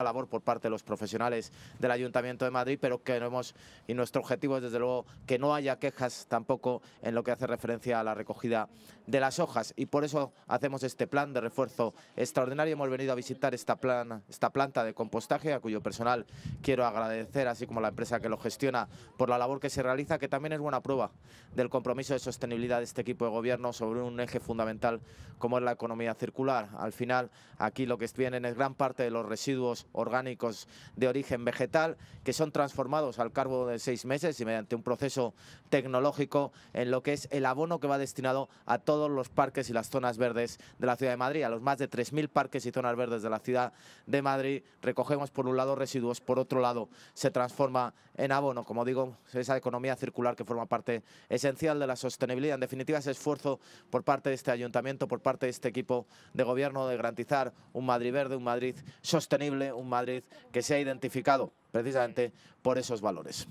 La labor por parte de los profesionales del Ayuntamiento de Madrid, pero que queremos y nuestro objetivo es desde luego que no haya quejas tampoco en lo que hace referencia a la recogida de las hojas y por eso hacemos este plan de refuerzo extraordinario. Hemos venido a visitar esta, esta planta de compostaje a cuyo personal quiero agradecer, así como la empresa que lo gestiona por la labor que se realiza, que también es buena prueba del compromiso de sostenibilidad de este equipo de gobierno sobre un eje fundamental como es la economía circular. Al final, aquí lo que vienen es gran parte de los residuos orgánicos de origen vegetal que son transformados al cargo de seis meses y mediante un proceso tecnológico en lo que es el abono que va destinado a todos los parques y las zonas verdes de la ciudad de Madrid, a los más de 3.000 parques y zonas verdes de la ciudad de Madrid. Recogemos por un lado residuos, por otro lado se transforma en abono. Como digo, esa economía circular que forma parte esencial de la sostenibilidad. En definitiva, ese esfuerzo por parte de este ayuntamiento, por parte de este equipo de gobierno de garantizar un Madrid verde, un Madrid sostenible, un Madrid que se ha identificado precisamente por esos valores.